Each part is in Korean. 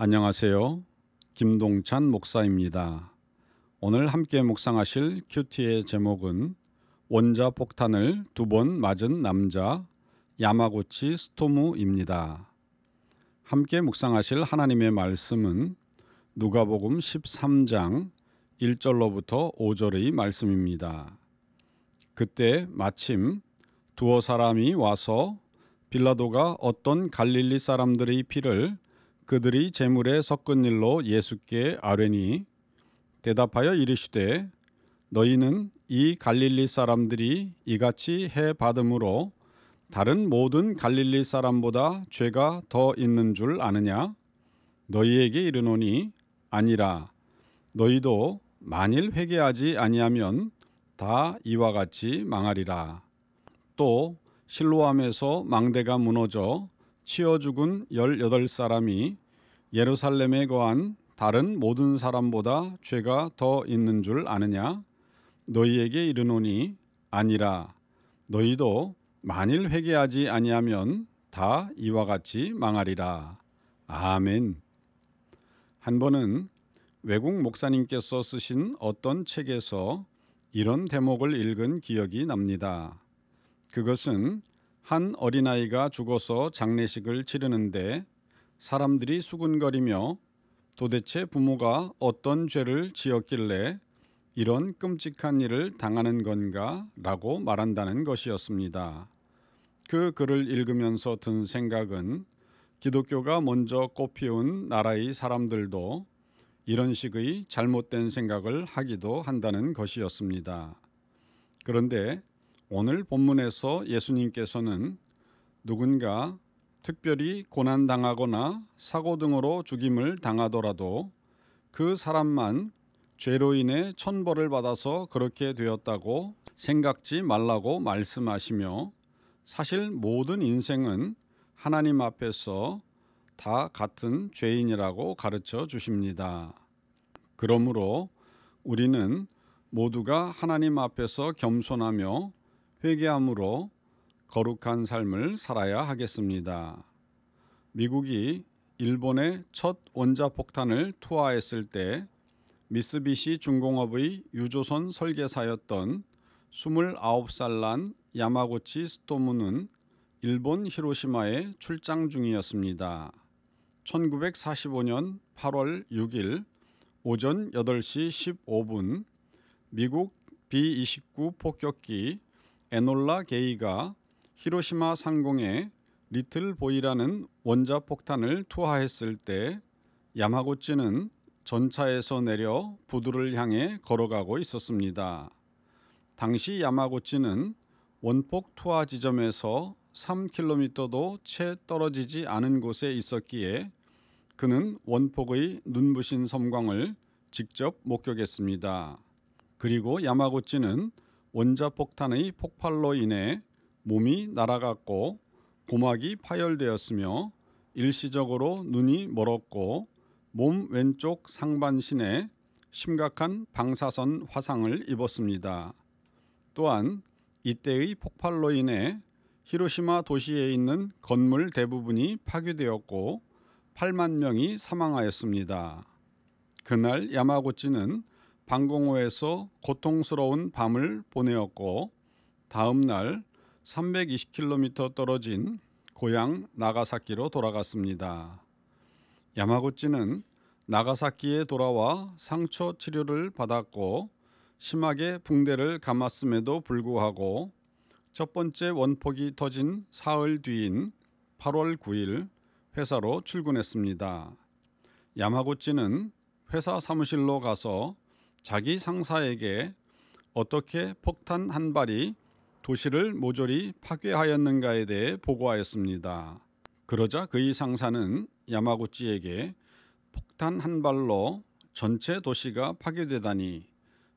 안녕하세요. 김동찬 목사입니다. 오늘 함께 묵상하실 큐티의 제목은 원자 폭탄을 두 번 맞은 남자 야마구치 스토무입니다. 함께 묵상하실 하나님의 말씀은 누가복음 13장 1절로부터 5절의 말씀입니다. 그때 마침 두어 사람이 와서 빌라도가 어떤 갈릴리 사람들의 피를 그들이 재물에 섞은 일로 예수께 아뢰니 대답하여 이르시되 너희는 이 갈릴리 사람들이 이같이 해 받음으로 다른 모든 갈릴리 사람보다 죄가 더 있는 줄 아느냐 너희에게 이르노니 아니라 너희도 만일 회개하지 아니하면 다 이와 같이 망하리라 또 실로암에서 망대가 무너져 치어 죽은 18사람이 예루살렘에 거한 다른 모든 사람보다 죄가 더 있는 줄 아느냐 너희에게 이르노니 아니라 너희도 만일 회개하지 아니하면 다 이와 같이 망하리라 아멘 한 번은 외국 목사님께서 쓰신 어떤 책에서 이런 대목을 읽은 기억이 납니다. 그것은 한 어린아이가 죽어서 장례식을 치르는데 사람들이 수군거리며 도대체 부모가 어떤 죄를 지었길래 이런 끔찍한 일을 당하는 건가? 라고 말한다는 것이었습니다. 그 글을 읽으면서 든 생각은 기독교가 먼저 꽃피운 나라의 사람들도 이런 식의 잘못된 생각을 하기도 한다는 것이었습니다. 그런데 오늘 본문에서 예수님께서는 누군가 특별히 고난당하거나 사고 등으로 죽임을 당하더라도 그 사람만 죄로 인해 천벌을 받아서 그렇게 되었다고 생각지 말라고 말씀하시며 사실 모든 인생은 하나님 앞에서 다 같은 죄인이라고 가르쳐 주십니다. 그러므로 우리는 모두가 하나님 앞에서 겸손하며 회개함으로 거룩한 삶을 살아야 하겠습니다. 미국이 일본에 첫 원자폭탄을 투하했을 때 미쓰비시 중공업의 유조선 설계사였던 29살 난 야마고치 스토무는 일본 히로시마에 출장 중이었습니다. 1945년 8월 6일 오전 8시 15분 미국 B-29 폭격기 에놀라 게이가 히로시마 상공에 리틀 보이라는 원자 폭탄을 투하했을 때야마고치는 전차에서 내려 부두를 향해 걸어가고 있었습니다. 당시 야마고치는 원폭 투하 지점에서 3km도 채 떨어지지 않은 곳에 있었기에 그는 원폭의 눈부신 섬광을 직접 목격했습니다. 그리고 야마고치는 원자폭탄의 폭발로 인해 몸이 날아갔고 고막이 파열되었으며 일시적으로 눈이 멀었고 몸 왼쪽 상반신에 심각한 방사선 화상을 입었습니다. 또한 이때의 폭발로 인해 히로시마 도시에 있는 건물 대부분이 파괴되었고 8만 명이 사망하였습니다. 그날 야마구치는 방공호에서 고통스러운 밤을 보내었고 다음 날 320km 떨어진 고향 나가사키로 돌아갔습니다. 야마구치는 나가사키에 돌아와 상처 치료를 받았고 심하게 붕대를 감았음에도 불구하고 첫 번째 원폭이 터진 사흘 뒤인 8월 9일 회사로 출근했습니다. 야마구치는 회사 사무실로 가서 자기 상사에게 어떻게 폭탄 한 발이 도시를 모조리 파괴하였는가에 대해 보고하였습니다. 그러자 그의 상사는 야마구치에게 폭탄 한 발로 전체 도시가 파괴되다니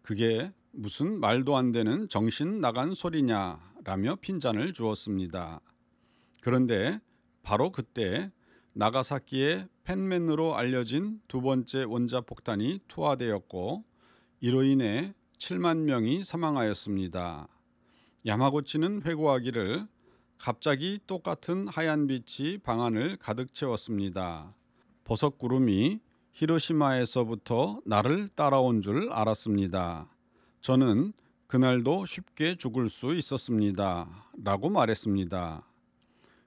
그게 무슨 말도 안 되는 정신 나간 소리냐라며 핀잔을 주었습니다. 그런데 바로 그때 나가사키의 팬맨으로 알려진 두 번째 원자 폭탄이 투하되었고 이로 인해 7만 명이 사망하였습니다. 야마고치는 회고하기를 갑자기 똑같은 하얀 빛이 방안을 가득 채웠습니다. 보석 구름이 히로시마에서부터 나를 따라온 줄 알았습니다. 저는 그날도 쉽게 죽을 수 있었습니다. 라고 말했습니다.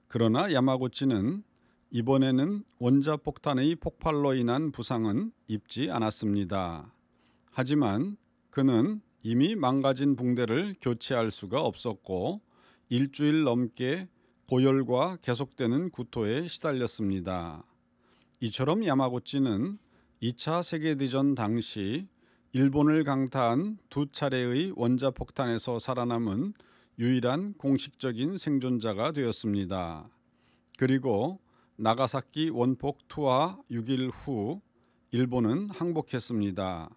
그러나 야마고치는 이번에는 원자폭탄의 폭발로 인한 부상은 입지 않았습니다. 하지만 그는 이미 망가진 붕대를 교체할 수가 없었고 일주일 넘게 고열과 계속되는 구토에 시달렸습니다. 이처럼 야마구치는 2차 세계대전 당시 일본을 강타한 두 차례의 원자폭탄에서 살아남은 유일한 공식적인 생존자가 되었습니다. 그리고 나가사키 원폭 투하 6일 후 일본은 항복했습니다.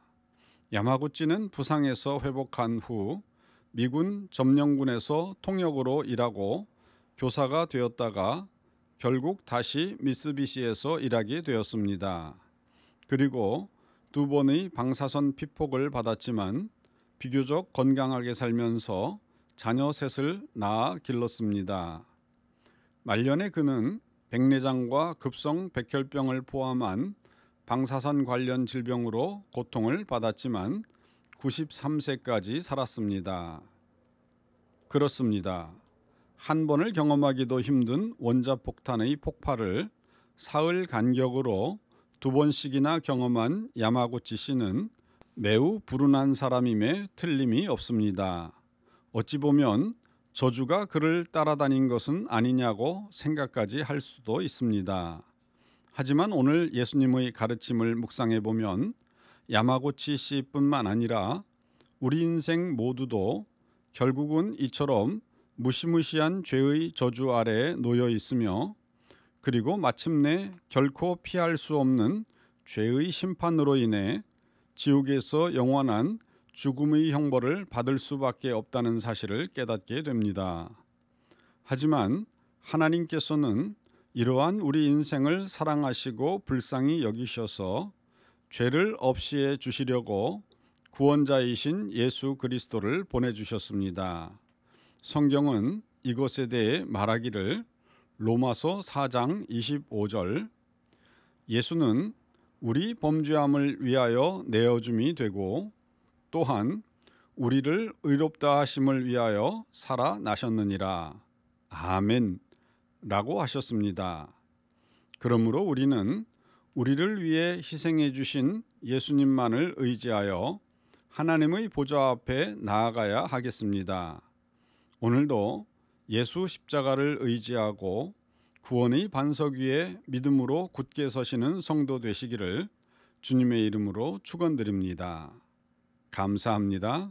야마구치는 부상에서 회복한 후 미군 점령군에서 통역으로 일하고 교사가 되었다가 결국 다시 미쓰비시에서 일하게 되었습니다. 그리고 두 번의 방사선 피폭을 받았지만 비교적 건강하게 살면서 자녀 셋을 낳아 길렀습니다. 말년에 그는 백내장과 급성 백혈병을 포함한 방사선 관련 질병으로 고통을 받았지만 93세까지 살았습니다. 그렇습니다. 한 번을 경험하기도 힘든 원자폭탄의 폭발을 사흘 간격으로 두 번씩이나 경험한 야마구치 씨는 매우 불운한 사람임에 틀림이 없습니다. 어찌 보면 저주가 그를 따라다닌 것은 아니냐고 생각까지 할 수도 있습니다. 하지만 오늘 예수님의 가르침을 묵상해 보면 야마고치 씨뿐만 아니라 우리 인생 모두도 결국은 이처럼 무시무시한 죄의 저주 아래 놓여 있으며 그리고 마침내 결코 피할 수 없는 죄의 심판으로 인해 지옥에서 영원한 죽음의 형벌을 받을 수밖에 없다는 사실을 깨닫게 됩니다. 하지만 하나님께서는 이러한 우리 인생을 사랑하시고 불쌍히 여기셔서 죄를 없이 해 주시려고 구원자이신 예수 그리스도를 보내 주셨습니다. 성경은 이것에 대해 말하기를 로마서 4장 25절 예수는 우리 범죄함을 위하여 내어줌이 되고 또한 우리를 의롭다 하심을 위하여 살아나셨느니라. 아멘. 라고 하셨습니다. 그러므로 우리는 우리를 위해 희생해 주신 예수님만을 의지하여 하나님의 보좌 앞에 나아가야 하겠습니다. 오늘도 예수 십자가를 의지하고 구원의 반석 위에 믿음으로 굳게 서시는 성도 되시기를 주님의 이름으로 축원드립니다. 감사합니다.